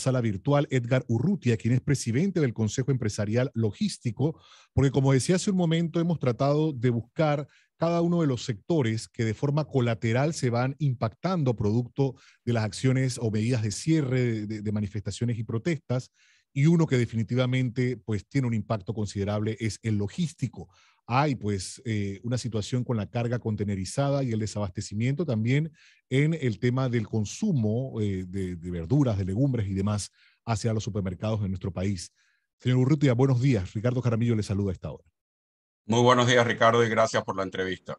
sala virtual Edgar Urrutia, quien es presidente del Consejo Empresarial Logístico, porque como decía hace un momento, hemos tratado de buscar cada uno de los sectores que de forma colateral se van impactando producto de las acciones o medidas de cierre de, de manifestaciones y protestas. Y uno que definitivamente pues, tiene un impacto considerable es el logístico hay pues eh, una situación con la carga contenerizada y el desabastecimiento también en el tema del consumo eh, de, verduras, de legumbres y demás hacia los supermercados en nuestro país. Señor Urrutia, buenos días. Ricardo Jaramillo le saluda a esta hora. Muy buenos días, Ricardo, y gracias por la entrevista.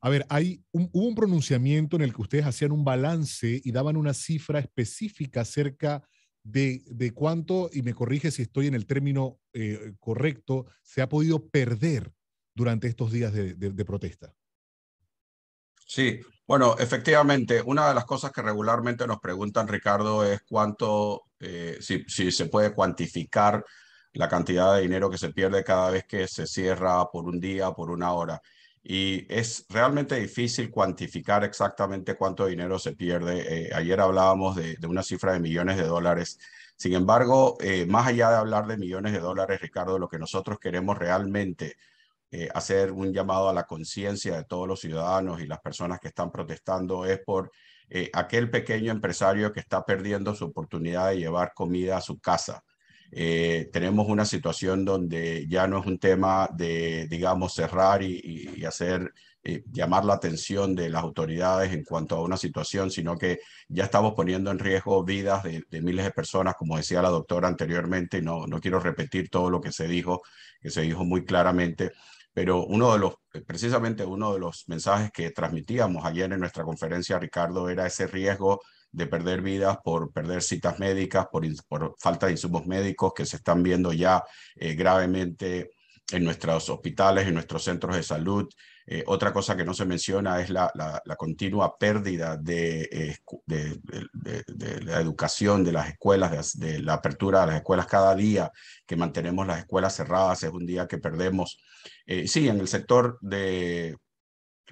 A ver, hay hubo un pronunciamiento en el que ustedes hacían un balance y daban una cifra específica acerca de, cuánto, y me corrige si estoy en el término eh, correcto, se ha podido perder durante estos días de, protesta. Sí, bueno, efectivamente, una de las cosas que regularmente nos preguntan, Ricardo, es cuánto, eh, si, si, se puede cuantificar la cantidad de dinero que se pierde cada vez que se cierra por un día, por una hora y es realmente difícil cuantificar exactamente cuánto dinero se pierde. Eh, ayer hablábamos de, una cifra de millones de dólares. Sin embargo, eh, más allá de hablar de millones de dólares, Ricardo, lo que nosotros queremos realmente eh, hacer un llamado a la conciencia de todos los ciudadanos y las personas que están protestando es por aquel pequeño empresario que está perdiendo su oportunidad de llevar comida a su casa eh, tenemos una situación donde ya no es un tema de, digamos, cerrar y, hacer, eh, llamar la atención de las autoridades en cuanto a una situación, sino que ya estamos poniendo en riesgo vidas de, miles de personas, como decía la doctora anteriormente, no, no quiero repetir todo lo que se dijo, que se dijo muy claramente, pero uno de los, eh, precisamente uno de los mensajes que transmitíamos ayer en nuestra conferencia, Ricardo, era ese riesgo de perder vidas por perder citas médicas, por, falta de insumos médicos que se están viendo ya eh, gravemente en nuestros hospitales, en nuestros centros de salud. Eh, otra cosa que no se menciona es la, continua pérdida eh, de, de, la educación de las escuelas, de, la apertura de las escuelas cada día que mantenemos las escuelas cerradas, es un día que perdemos. sí, en el sector de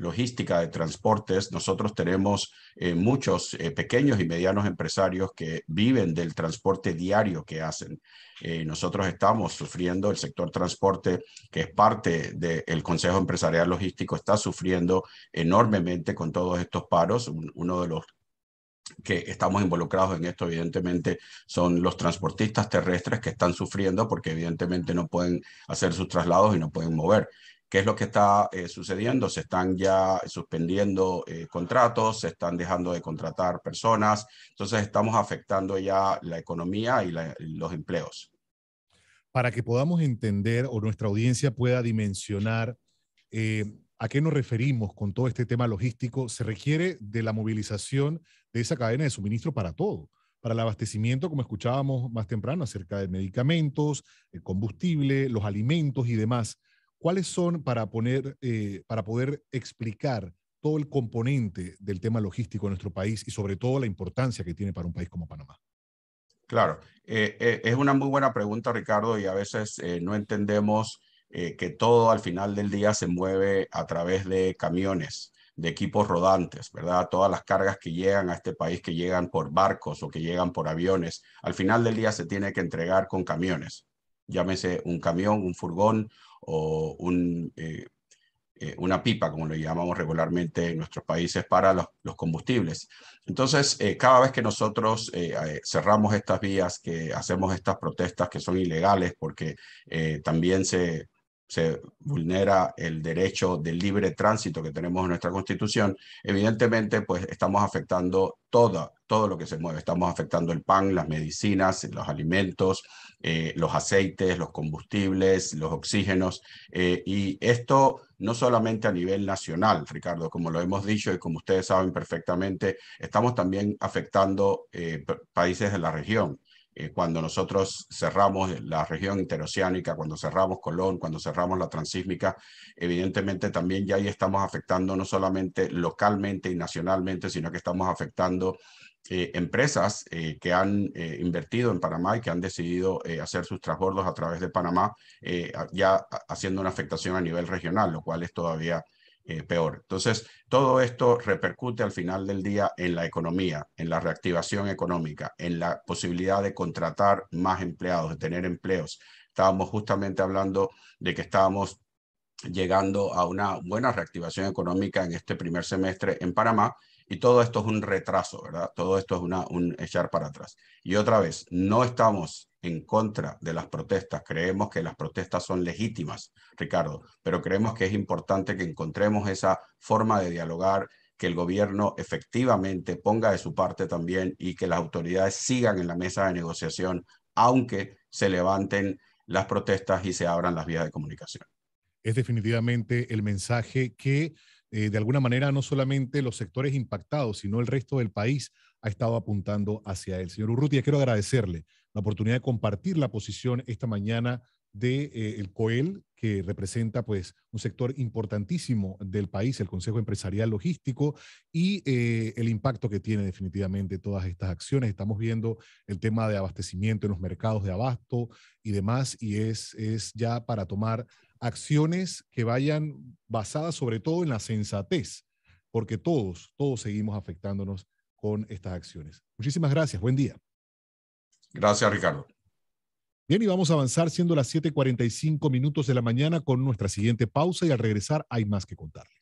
logística, de transportes. Nosotros tenemos eh, muchos eh, pequeños y medianos empresarios que viven del transporte diario que hacen. Eh, nosotros estamos sufriendo, el sector transporte, que es parte del Consejo Empresarial Logístico, está sufriendo enormemente con todos estos paros. uno de los que estamos involucrados en esto, evidentemente, son los transportistas terrestres que están sufriendo porque evidentemente no pueden hacer sus traslados y no pueden mover. ¿Qué es lo que está eh, sucediendo? Se están ya suspendiendo eh, contratos, se están dejando de contratar personas, entonces estamos afectando ya la economía y los empleos. Para que podamos entender o nuestra audiencia pueda dimensionar eh, a qué nos referimos con todo este tema logístico, se requiere de la movilización de esa cadena de suministro para todo para el abastecimiento, como escuchábamos más temprano, acerca de medicamentos, el combustible, los alimentos y demás. ¿Cuáles son para, poner, eh, para poder explicar todo el componente del tema logístico en nuestro país y sobre todo la importancia que tiene para un país como Panamá? Claro, eh, eh, es una muy buena pregunta, Ricardo, y a veces no entendemos que todo al final del día se mueve a través de camiones de equipos rodantes, ¿verdad? Todas las cargas que llegan a este país, que llegan por barcos o que llegan por aviones, al final del día se tiene que entregar con camiones llámese un camión, un furgón o un, eh, eh, una pipa, como lo llamamos regularmente en nuestros países, para los, combustibles. Entonces, eh, cada vez que nosotros cerramos estas vías, que hacemos estas protestas que son ilegales porque también se, se vulnera el derecho del libre tránsito que tenemos en nuestra constitución, evidentemente pues estamos afectando toda todo lo que se mueve. Estamos afectando el pan, las medicinas, los alimentos, eh, los aceites, los combustibles, los oxígenos. Eh, y esto no solamente a nivel nacional, Ricardo, como lo hemos dicho y como ustedes saben perfectamente, estamos también afectando eh, países de la región. Eh, cuando nosotros cerramos la región interoceánica, cuando cerramos Colón, cuando cerramos la transísmica, evidentemente también ya ahí estamos afectando no solamente localmente y nacionalmente, sino que estamos afectando eh, empresas eh, que han invertido en Panamá y que han decidido hacer sus transbordos a través de Panamá, ya haciendo una afectación a nivel regional, lo cual es todavía eh, peor. Entonces, todo esto repercute al final del día en la economía, en la reactivación económica, en la posibilidad de contratar más empleados, de tener empleos. Estábamos justamente hablando de que estábamos llegando a una buena reactivación económica en este primer semestre en Panamá y todo esto es un retraso, ¿verdad? Todo esto es un echar para atrás. Y otra vez, no estamos en contra de las protestas. Creemos que las protestas son legítimas, Ricardo, pero creemos que es importante que encontremos esa forma de dialogar, que el gobierno efectivamente ponga de su parte también y que las autoridades sigan en la mesa de negociación, aunque se levanten las protestas y se abran las vías de comunicación. Es definitivamente el mensaje que eh, de alguna manera no solamente los sectores impactados, sino el resto del país ha estado apuntando hacia él. Señor Urrutia, quiero agradecerle la oportunidad de compartir la posición esta mañana del eh, COEL, que representa pues un sector importantísimo del país, el Consejo Empresarial Logístico, y eh, el impacto que tiene definitivamente todas estas acciones. Estamos viendo el tema de abastecimiento en los mercados de abasto y demás, y es, es ya para tomar acciones que vayan basadas sobre todo en la sensatez, porque todos, todos seguimos afectándonos con estas acciones. Muchísimas gracias, buen día. Gracias, Ricardo. Bien, y vamos a avanzar siendo las 7:45 minutos de la mañana con nuestra siguiente pausa y al regresar hay más que contarles.